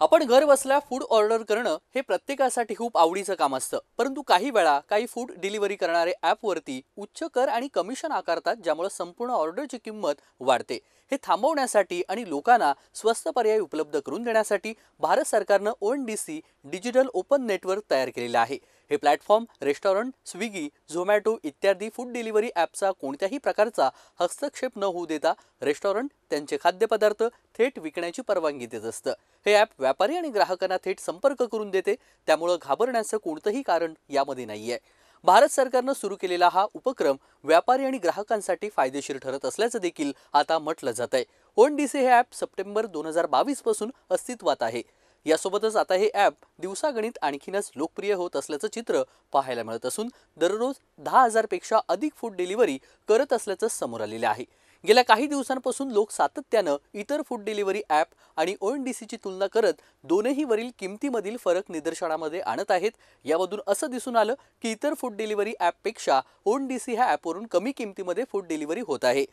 आपण घर बसल्या फूड ऑर्डर करणं हे प्रत्येकासाठी खूप आवडीचं काम असतं परंतु काही वेळा काही फूड डिलिव्हरी करणारे ॲपवरती उच्च कर आणि कमिशन आकारतात ज्यामुळे संपूर्ण ऑर्डरची किंमत वाढते हे थांबवण्यासाठी आणि लोकांना स्वस्त पर्याय उपलब्ध करून देण्यासाठी भारत सरकारनं O N D C digital open network तयार केलेलं आहे हे प्लॅटफॉर्म रेस्टॉरंट स्विगी झोमॅटो इत्यादी फूड डिलिव्हरी ॲपचा कोणत्याही प्रकारचा हस्तक्षेप न होऊ देता रेस्टॉरंट त्यांचे खाद्यपदार्थ थेट विकण्याची परवानगी देत असतं हे ॲप व्यापारी आणि ग्राहकांना थेट संपर्क करून देते त्यामुळं घाबरण्याचं कोणतंही कारण यामध्ये नाही आहे भारत सरकारनं सुरू केलेला हा उपक्रम व्यापारी आणि ग्राहकांसाठी फायदेशीर ठरत असल्याचं देखील आता म्हटलं जात आहे ओन डी सी हे ॲप सप्टेंबर दोन हजार बावीसपासून अस्तित्वात आहे यासोबतच आता हे ॲप दिवसागणित आणखीनच लोकप्रिय होत असल्याचं चित्र पाहायला मिळत असून दररोज दहा हजारपेक्षा अधिक फूड डिलिव्हरी करत असल्याचं समोर आलेलं आहे गेल्या काही दिवसांपासून लोक सातत्यानं इतर फूड डिलिव्हरी ॲप आणि ओ एन तुलना करत दोनही वरील किमतीमधील फरक निदर्शनामध्ये आणत आहेत यामधून असं दिसून आलं की इतर फूड डिलिव्हरी ॲपपेक्षा ओ एन डी सी ह्या ॲपवरून कमी किमतीमध्ये फूड डिलिव्हरी होत आहे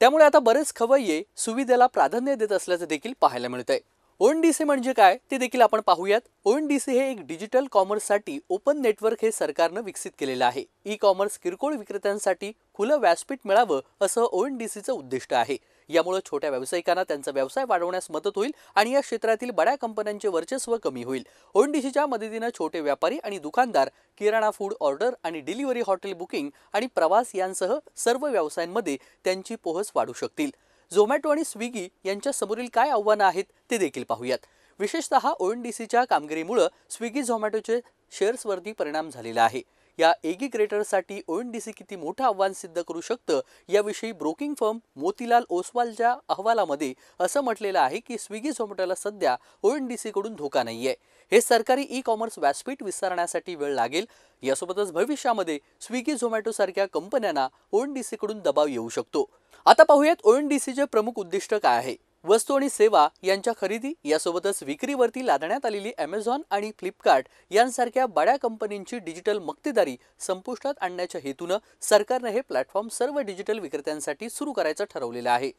त्यामुळे आता बरेच खवय्ये सुविधेला प्राधान्य देत असल्याचं देखील पाहायला मिळत आहे ओन डी सी म्हणजे काय ते देखील आपण पाहूयात ओन डी सी हे एक डिजिटल कॉमर्ससाठी ओपन नेटवर्क हे सरकारनं विकसित केलेलं आहे ई कॉमर्स किरकोळ विक्रेत्यांसाठी खुलं व्यासपीठ मिळावं असं ओन डी चं उद्दिष्ट आहे यामुळे छोट्या व्यावसायिकांना त्यांचा व्यवसाय वाढवण्यास मदत होईल आणि या क्षेत्रातील बड्या कंपन्यांचे वर्चस्व कमी होईल सीच्या मदतीनं छोटे व्यापारी आणि दुकानदार किराणा फूड ऑर्डर आणि डिलिव्हरी हॉटेल बुकिंग आणि प्रवास यांसह सर्व व्यवसायांमध्ये त्यांची पोहोच वाढू शकतील झोमॅटो आणि स्विगी यांच्यासमोरील काय आव्हानं आहेत ते देखील पाहूयात विशेषतः ओ एन डी सीच्या कामगिरीमुळं स्विगी झोमॅटोचे शेअर्सवरती परिणाम झालेला आहे या एगिग्रेटरसाठी ओ एन डी सी किती मोठं आव्हान सिद्ध करू शकतं याविषयी ब्रोकिंग फर्म मोतीलाल ओसवालच्या अहवालामध्ये असं म्हटलेलं आहे की स्विगी झोमॅटोला सध्या ओ एन डी सीकडून धोका नाही आहे हे सरकारी ई कॉमर्स व्यासपीठ विस्तारण्यासाठी वेळ लागेल यासोबतच भविष्यामध्ये स्विगी झोमॅटोसारख्या कंपन्यांना ओ एन डी सीकडून दबाव येऊ शकतो आता पाहूयात ओ एन डी सीचे प्रमुख उद्दिष्ट काय आहे वस्तू आणि सेवा यांच्या खरेदी यासोबतच विक्रीवरती लादण्यात आलेली अमेझॉन आणि फ्लिपकार्ट यांसारख्या बड्या कंपनींची डिजिटल मक्तेदारी संपुष्टात आणण्याच्या हेतूनं सरकारनं हे प्लॅटफॉर्म सर्व डिजिटल विक्रेत्यांसाठी सुरू करायचं ठरवलेलं आहे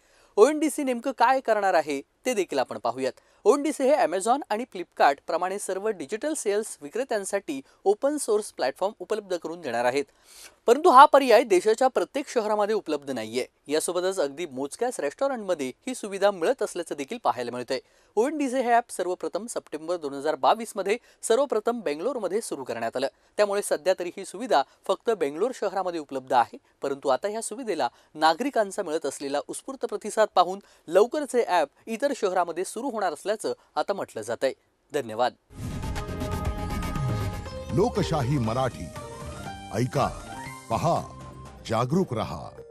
ओएनडीसी नेमकं काय करणार आहे ते देखील आपण पाहूयात ओएनडीसी हे ॲमेझॉन आणि फ्लिपकार्ट प्रमाणे सर्व डिजिटल सेल्स विक्रेत्यांसाठी ओपन सोर्स प्लॅटफॉर्म उपलब्ध करून देणार आहेत परंतु हा पर्याय देशाच्या प्रत्येक शहरामध्ये उपलब्ध नाही आहे यासोबतच अगदी मोजक्याच रेस्टॉरंटमध्ये ही सुविधा मिळत असल्याचं देखील पाहायला मिळतंय ओएनडीसी हे ॲप सर्वप्रथम सप्टेंबर दोन हजार बावीसमध्ये सर्वप्रथम बेंगलोरमध्ये सुरू करण्यात आलं त्यामुळे सध्या तरी ही सुविधा फक्त बेंगलोर शहरामध्ये उपलब्ध आहे परंतु आता या सुविधेला नागरिकांचा मिळत असलेला उत्स्फूर्त प्रतिसाद पाहून लवकरच हे ॲप इतर शहरामध्ये सुरू होणार असल्याचं आता म्हटलं जात आहे धन्यवाद लोकशाही मराठी ऐका पहा जागरूक रहा